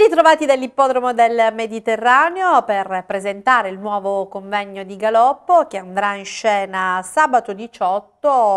Ben ritrovati dall'ippodromo del Mediterraneo per presentare il nuovo convegno di Galoppo che andrà in scena sabato 18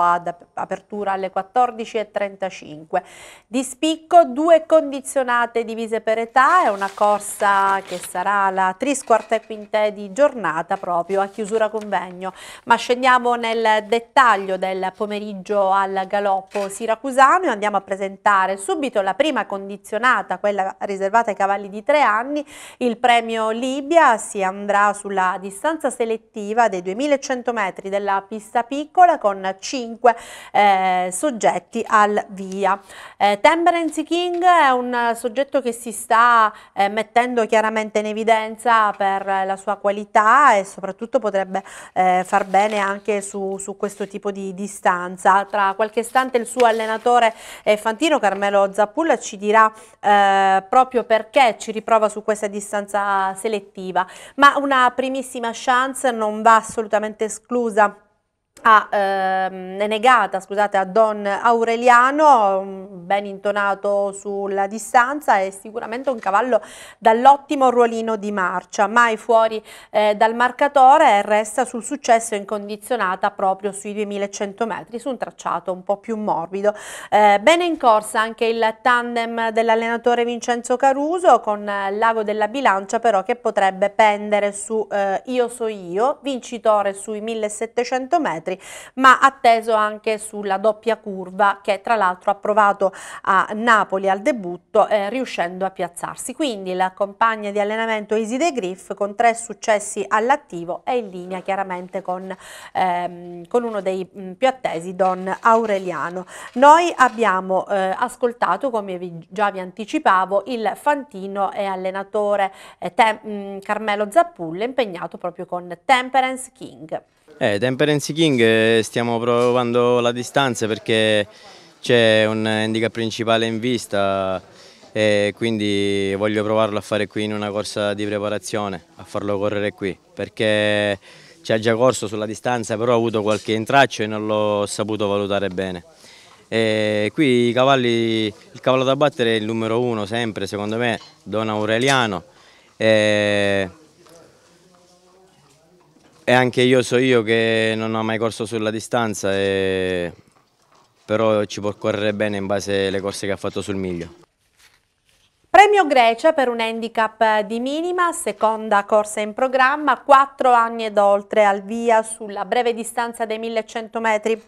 ad apertura alle 14.35. Di spicco due condizionate divise per età, è una corsa che sarà la tris quarta e quintè di giornata proprio a chiusura convegno. Ma scendiamo nel dettaglio del pomeriggio al Galoppo siracusano e andiamo a presentare subito la prima condizionata, quella riservata limitata ai cavalli di tre anni, il premio Libia si andrà sulla distanza selettiva dei 2100 metri della pista piccola con 5 eh, soggetti al via. Eh, Temperance King è un soggetto che si sta eh, mettendo chiaramente in evidenza per la sua qualità e soprattutto potrebbe eh, far bene anche su, su, questo tipo di distanza. Tra qualche istante il suo allenatore eh, Fantino Carmelo Zappulla ci dirà eh, proprio perché ci riprova su questa distanza selettiva, ma una primissima chance non va assolutamente esclusa a, ehm, negata scusate, a Don Aureliano, ben intonato sulla distanza e sicuramente un cavallo dall'ottimo ruolino di marcia, mai fuori eh, dal marcatore e resta sul successo incondizionata proprio sui 2100 metri su un tracciato un po' più morbido. Eh, bene in corsa anche il tandem dell'allenatore Vincenzo Caruso con eh, Lago della Bilancia però che potrebbe pendere su eh, Io so io, vincitore sui 1700 metri metri, ma atteso anche sulla doppia curva che tra l'altro ha provato a Napoli al debutto eh, riuscendo a piazzarsi. Quindi la compagna di allenamento Easy De Griff con tre successi all'attivo è in linea chiaramente con, ehm, con uno dei mh, mm, più attesi Don Aureliano. Noi abbiamo eh, ascoltato, come vi, già vi anticipavo, il Fantino e allenatore eh, mm, Carmelo Zappulla impegnato proprio con Temperance King. Eh, Temperance King eh, stiamo provando la distanza perché c'è un handicap principale in vista e quindi voglio provarlo a fare qui in una corsa di preparazione, a farlo correre qui perché ci ha già corso sulla distanza però ho avuto qualche intraccio e non l'ho saputo valutare bene. E qui cavalli, il cavallo da battere è il numero uno sempre secondo me, Don Aureliano. E e anche io so io che non ho mai corso sulla distanza, e... però ci può correre bene in base alle corse che ha fatto sul miglio. Premio Grecia per un handicap di minima, seconda corsa in programma, quattro anni ed oltre al via sulla breve distanza dei 1100 metri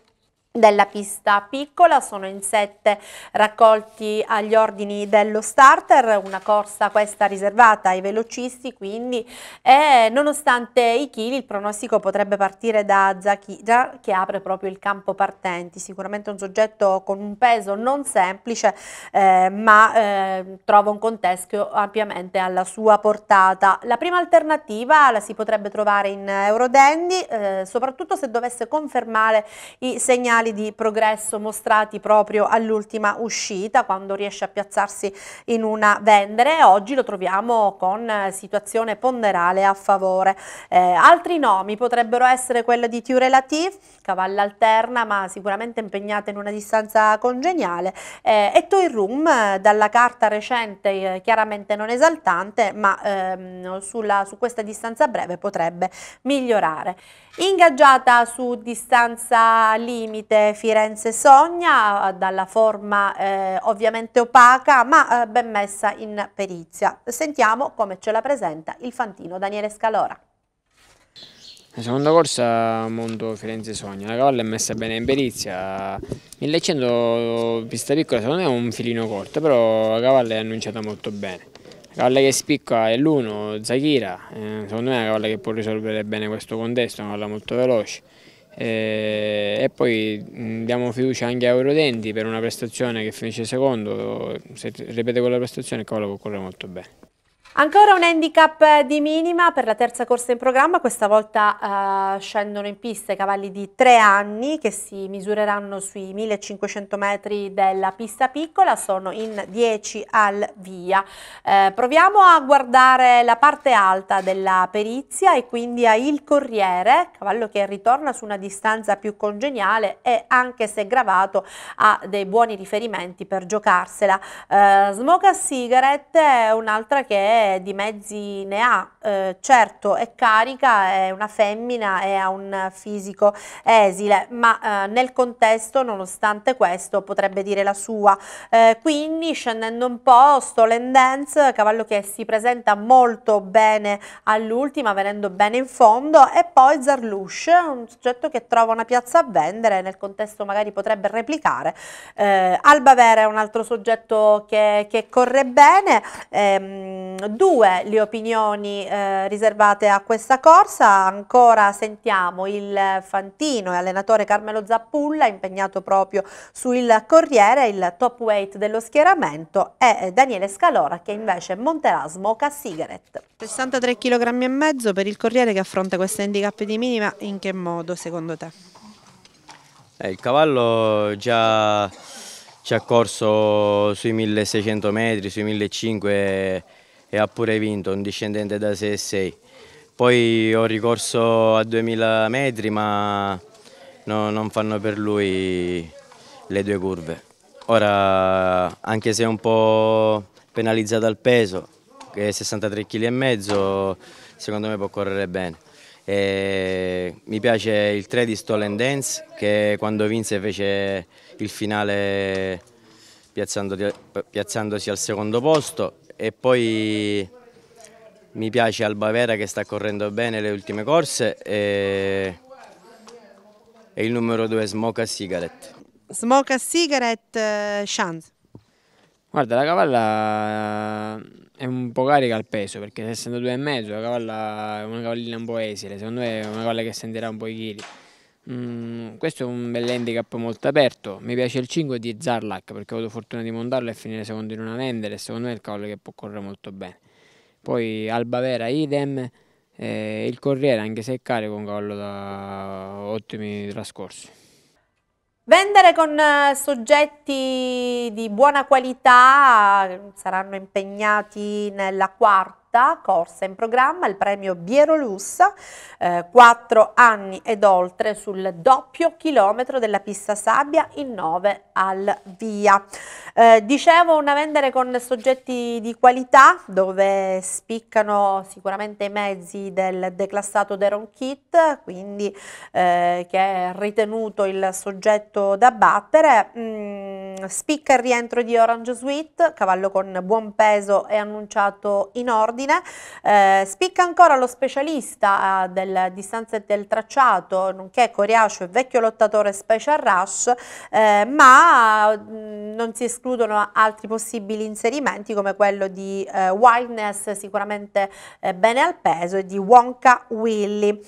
della pista piccola, sono in sette raccolti agli ordini dello starter, una corsa questa riservata ai velocisti quindi eh, nonostante i chili il pronostico potrebbe partire da Zakira che apre proprio il campo partenti, sicuramente un soggetto con un peso non semplice eh, ma eh, trova un contesto ampiamente alla sua portata. La prima alternativa la si potrebbe trovare in Eurodandy eh, soprattutto se dovesse confermare i segnali segnali di progresso mostrati proprio all'ultima uscita, quando riesce a piazzarsi in una vendere. Oggi lo troviamo con eh, situazione ponderale a favore. Eh, altri nomi potrebbero essere quella di Ture Latif, cavalla alterna ma sicuramente impegnata in una distanza congeniale, eh, e Toy Room eh, dalla carta recente eh, chiaramente non esaltante ma ehm, sulla, su questa distanza breve potrebbe migliorare. Ingaggiata su distanza limite ovviamente Firenze sogna, dalla forma eh, ovviamente opaca ma eh, ben messa in perizia. Sentiamo come ce la presenta il fantino Daniele Scalora. La seconda corsa Mondo Firenze Sogna, la cavalla è messa bene in perizia, 1100 pista piccola secondo me è un filino corto però la cavalla è annunciata molto bene. La cavalla che spicca è l'1, Zaghira, eh, secondo me è una cavalla che può risolvere bene questo contesto, è una cavalla molto veloce. Eh, e poi mm, diamo fiducia anche a Eurodenti per una prestazione che finisce secondo, se ripete quella prestazione Coloco corre molto bene. Ancora un handicap di minima per la terza corsa in programma, questa volta eh, scendono in pista i cavalli di tre anni che si misureranno sui 1500 metri della pista piccola, sono in 10 al via. Eh, proviamo a guardare la parte alta della perizia e quindi a Il Corriere, cavallo che ritorna su una distanza più congeniale e anche se gravato ha dei buoni riferimenti per giocarsela. Eh, Smoke a Cigarette è un'altra che è di mezzi ne ha, eh, certo è carica, è una femmina e ha un fisico esile, ma eh, nel contesto nonostante questo potrebbe dire la sua. Eh, quindi scendendo un po', Stolen Dance, cavallo che si presenta molto bene all'ultima, venendo bene in fondo, e poi Zarlush, un soggetto che trova una piazza a vendere, nel contesto magari potrebbe replicare. Eh, Alba Vera è un altro soggetto che, che corre bene. Ehm, Ehm, due le opinioni eh, riservate a questa corsa, ancora sentiamo il Fantino e allenatore Carmelo Zappulla impegnato proprio sul Corriere, il top weight dello schieramento e Daniele Scalora che invece monterà Smoca Cigarette. 63 kg e mezzo per il Corriere che affronta questo handicap di minima, in che modo secondo te? Eh, il cavallo già ci ha corso sui 1600 metri, sui 1500 e ha pure vinto, un discendente da 6-6. Poi ho ricorso a 2000 metri ma no, non fanno per lui le due curve. Ora, anche se è un po' penalizzato al peso, che è 63 kg secondo me può correre bene. E mi piace il 3 di Stolen Dance che quando vinse fece il finale piazzandosi al secondo posto e poi mi piace Albavera che sta correndo bene le ultime corse e, e il numero 2 a Cigarette. Smoke a Cigarette, Chance. Eh, Guarda, la cavalla eh, è un po' carica al peso perché essendo due e mezzo la cavalla è una cavallina un po' esile, secondo me è una cavalla che sentirà un po' i chili. Mm, questo è un bell'handicap molto aperto. Mi piace il 5 di Zarlac perché ho avuto fortuna di montarlo e finire secondo in una vendere. Secondo me è il cavallo che può correre molto bene. Poi Albavera, idem. Eh, il Corriere, anche se è carico, è un cavallo da ottimi trascorsi. Vendere con eh, soggetti di buona qualità eh, saranno impegnati nella quarta città, corsa in programma, il premio Bierolus, eh, 4 anni ed oltre sul doppio chilometro della pista sabbia in 9 al via. Eh, dicevo una vendere con soggetti di qualità dove spiccano sicuramente i mezzi del declassato Deron Kit, quindi eh, che è ritenuto il soggetto da battere. Mm, spicca il rientro di Orange Sweet, cavallo con buon peso è annunciato in ordine, eh, spicca ancora lo specialista eh, del distanza del tracciato, nonché coriaceo e vecchio lottatore Special Rush, eh, ma mh, mm, non si escludono altri possibili inserimenti come quello di eh, Wildness sicuramente eh, bene al peso e di Wonka Willy.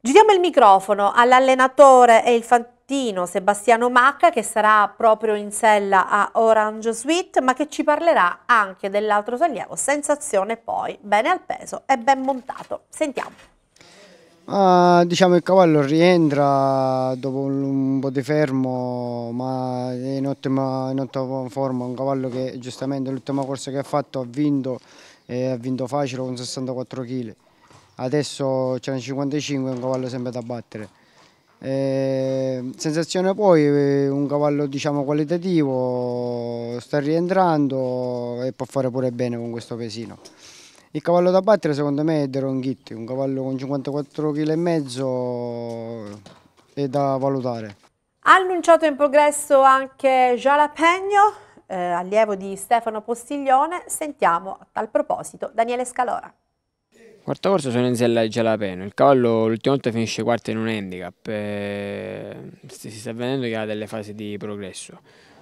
Giriamo il microfono all'allenatore e il fantastico mattino Sebastiano Macca che sarà proprio in sella a Orange Suite ma che ci parlerà anche dell'altro sollievo, sensazione poi, bene al peso e ben montato. Sentiamo. Ah, diciamo il cavallo rientra dopo un po' di fermo ma è in ottima, in ottima forma, un cavallo che giustamente l'ultima corsa che ha fatto ha vinto e ha vinto facile con 64 kg adesso c'è c'erano 55 è un cavallo sempre da battere eh, sensazione poi, eh, un cavallo diciamo qualitativo, sta rientrando e può fare pure bene con questo pesino. Il cavallo da battere secondo me è De Ronchitti, un cavallo con 54,5 kg eh, è da valutare. Ha Annunciato in progresso anche Jalapegno, eh, allievo di Stefano Postiglione, sentiamo a tal proposito Daniele Scalora. Quarta corsa sono Enzella e Gelapeno. Il cavallo l'ultima volta finisce quarta in un handicap. Eh, si sta vedendo che ha delle fasi di progresso.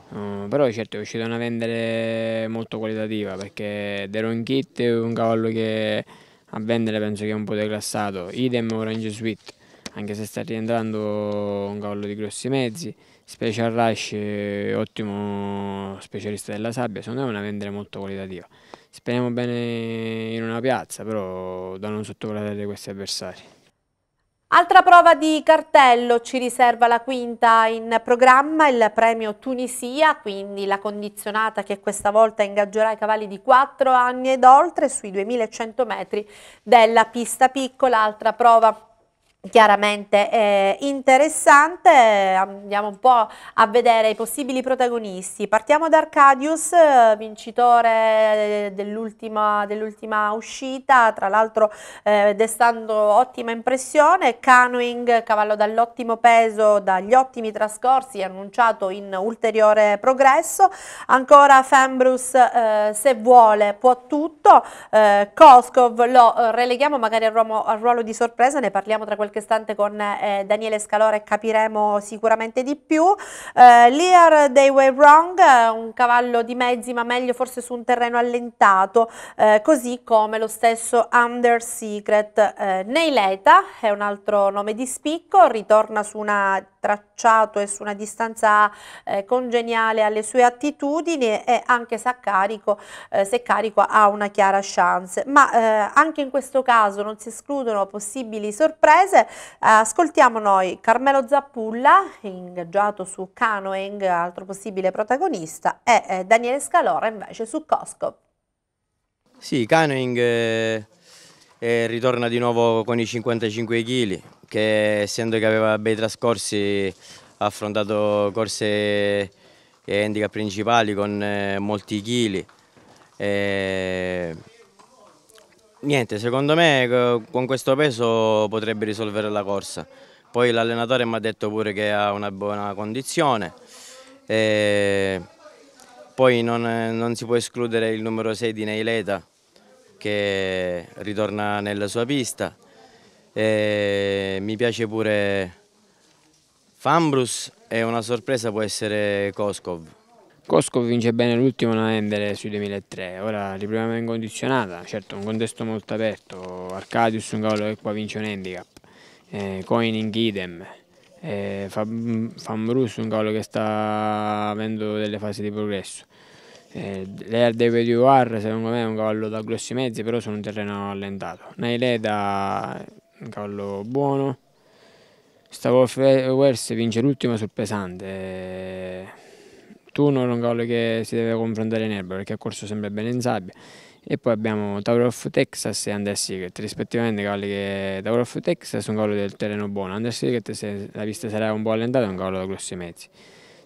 Uh, però certo è uscita una vendere molto qualitativa perché The Deron Kit è un cavallo che a vendere penso che è un po' declassato. Idem Orange Sweet, anche se sta rientrando un cavallo di grossi mezzi. Special Rush, eh, ottimo specialista della sabbia, secondo me è una vendere molto qualitativa speriamo bene in una piazza, però da non sottovalutare questi avversari. Altra prova di cartello ci riserva la quinta in programma, il premio Tunisia, quindi la condizionata che questa volta ingaggerà i cavalli di 4 anni ed oltre sui 2100 metri della pista piccola. Altra prova chiaramente eh, interessante. Andiamo un po' a vedere i possibili protagonisti. Partiamo da Arcadius, vincitore eh, dell'ultima dell uscita, tra l'altro eh, destando ottima impressione. Canoing, cavallo dall'ottimo peso, dagli ottimi trascorsi, annunciato in ulteriore progresso. Ancora Fembrus, eh, se vuole, può tutto. Eh, Koskov lo releghiamo magari al ruolo, al ruolo di sorpresa, ne parliamo tra qualche qualche istante con eh, Daniele Scalore capiremo sicuramente di più. Eh, Lear They Were Wrong, eh, un cavallo di mezzi ma meglio forse su un terreno allentato, eh, così come lo stesso Under Secret. Eh, Neileta è un altro nome di spicco, ritorna su una tracciato e su una distanza eh, congeniale alle sue attitudini e anche se, carico, eh, se carico ha una chiara chance. Ma eh, anche in questo caso non si escludono possibili sorprese eh, ascoltiamo noi Carmelo Zappulla, ingaggiato su Canoeng, altro possibile protagonista, e eh, Daniele Scalora invece su Costco. Sì, Canoeng eh, eh, ritorna di nuovo con i 55 kg, che essendo che aveva bei trascorsi ha affrontato corse e eh, handicap principali con eh, molti chili. Niente, secondo me con questo peso potrebbe risolvere la corsa. Poi l'allenatore mi ha detto pure che ha una buona condizione. E poi non, non si può escludere il numero 6 di Neileta che ritorna nella sua pista. E mi piace pure Fambrus e una sorpresa può essere Koskov. Cosco vince bene l'ultimo novembre sui 2003, ora riproviamo incondizionata, certo un contesto molto aperto, Arcadius un cavolo che qua vince un handicap, eh, Coining idem, eh, Fambrus un cavolo che sta avendo delle fasi di progresso. Eh, L'Air Deve di secondo me è un cavallo da grossi mezzi però su un terreno allentato. Naileda un cavallo buono. Stavo Wers vince l'ultimo sul pesante. Nettuno era un cavallo che si deve confrontare in erba perché ha corso sempre bene in sabbia e poi abbiamo Tower of Texas e Under Secret rispettivamente cavalli che Tower of Texas è un cavallo del terreno buono Under Secret se la vista sarà un po' allentata è un cavallo da grossi mezzi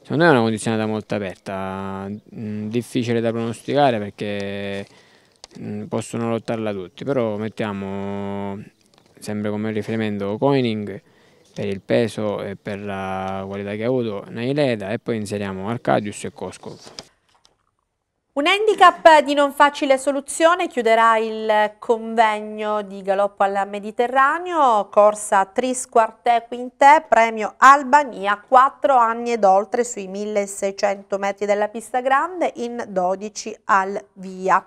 secondo me è una condizionata molto aperta mm, difficile da pronosticare perché mm, possono lottarla tutti però mettiamo sempre come riferimento Coining per il peso e per la qualità che ha avuto Naileda e poi inseriamo Arcadius e Coscov. Un handicap di non facile soluzione chiuderà il convegno di Galoppo al Mediterraneo, corsa Tris Quartet Quintè, premio Albania, 4 anni ed oltre sui 1600 metri della pista grande in 12 al via.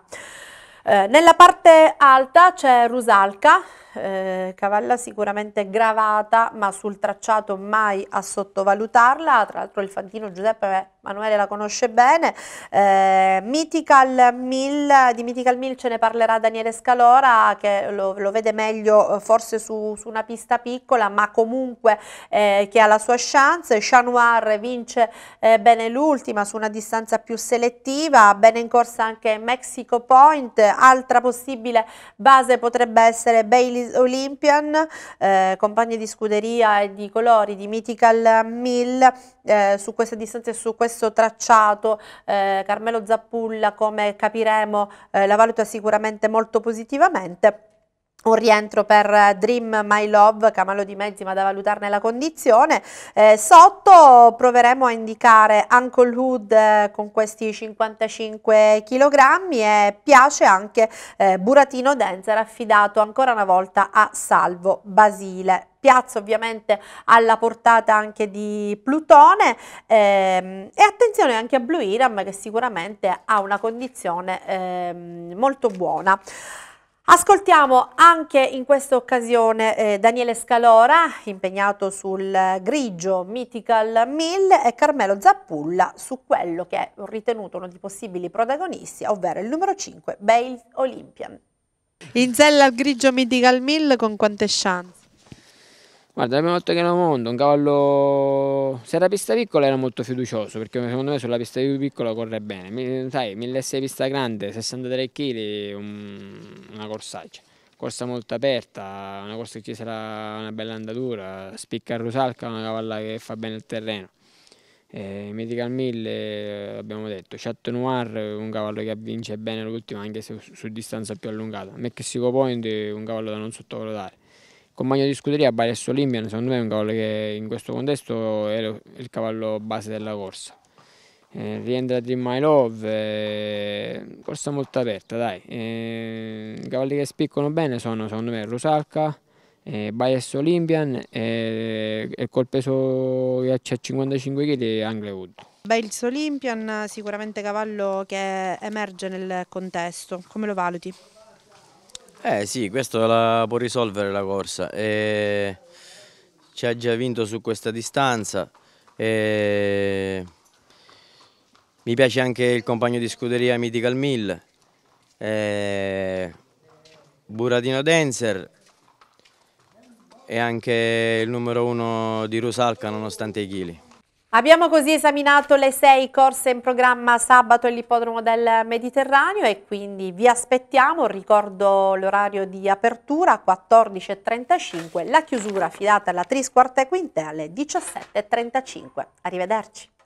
Eh, nella parte alta c'è Rusalca, eh, cavalla sicuramente gravata ma sul tracciato mai a sottovalutarla, tra l'altro il fantino Giuseppe è Manuele la conosce bene, eh, Mythical Mill, di Mythical Mill ce ne parlerà Daniele Scalora che lo, lo vede meglio eh, forse su, su, una pista piccola ma comunque eh, che ha la sua chance, Chat Noir vince eh, bene l'ultima su una distanza più selettiva, bene in corsa anche Mexico Point, altra possibile base potrebbe essere Bailey's Olympian, eh, compagni di scuderia e di colori di Mythical Mill eh, su questa distanza e su questa stesso tracciato, eh, Carmelo Zappulla come capiremo eh, la valuta sicuramente molto positivamente un rientro per Dream My Love, camalo di mezzi ma da valutarne la condizione, eh, sotto proveremo a indicare Uncle Hood eh, con questi 55 kg e piace anche eh, Buratino Denzer affidato ancora una volta a Salvo Basile piazza ovviamente alla portata anche di Plutone ehm, e attenzione anche a Blue Iram che sicuramente ha una condizione ehm, molto buona. Ascoltiamo anche in questa occasione eh, Daniele Scalora, impegnato sul grigio Mythical Mill, e Carmelo Zappulla su quello che è ritenuto uno dei possibili protagonisti, ovvero il numero 5, Bale Olympian. In sella al grigio Mythical Mill con quante chance? Guarda, la prima volta che ero a mondo, un cavallo... Se era pista piccola era molto fiducioso, perché secondo me sulla pista più piccola corre bene. Mi, sai, 1600 pista grande, 63 kg, un... una corsaggia. Corsa molto aperta, una corsa che ci sarà una bella andatura, spicca a Rusalca, una cavalla che fa bene il terreno. Eh, Medical 1000 abbiamo detto, Chat Noir un cavallo che vince bene l'ultima anche se su, su distanza più allungata, Mexico Point un cavallo da non sottovalutare compagno di scuderia Bares Olympian secondo me è un cavallo che in questo contesto è il cavallo base della corsa eh, rientra Dream My Love eh, corsa molto aperta dai eh, i cavalli che spiccano bene sono secondo me Rusalca eh, Bias Olympian eh, e, e col peso che ha 55 kg Anglewood Bias Olympian sicuramente cavallo che emerge nel contesto come lo valuti? Eh sì, questo la può risolvere la corsa. E ci ha già vinto su questa distanza. E... Mi piace anche il compagno di scuderia Mythical Mill, e... Buradino Dancer e anche il numero uno di Rusalca nonostante i chili. Abbiamo così esaminato le sei corse in programma sabato all'ippodromo del Mediterraneo e quindi vi aspettiamo, ricordo l'orario di apertura 14.35, la chiusura affidata alla Tris Quarta e quinte alle 17.35. Arrivederci.